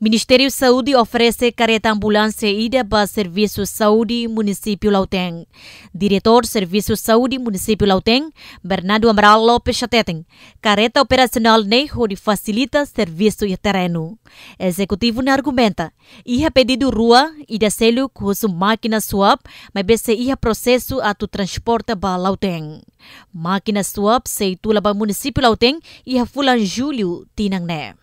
Ministério de Saúde oferece careta ambulância ida para Serviço de Saúde Município Lauteng. Diretor Serviço de Saúde Município Lauteng, Bernardo Amaral Lopes Chatetem. Careta operacional Neihori facilita serviço e terreno. Executivo na argumenta. Ia pedido rua, ida selo com máquina swap, mas BC ia processo a tu transporte para Lauteng. Máquina swap se itula para Município Lauteng ia fulan julho tinang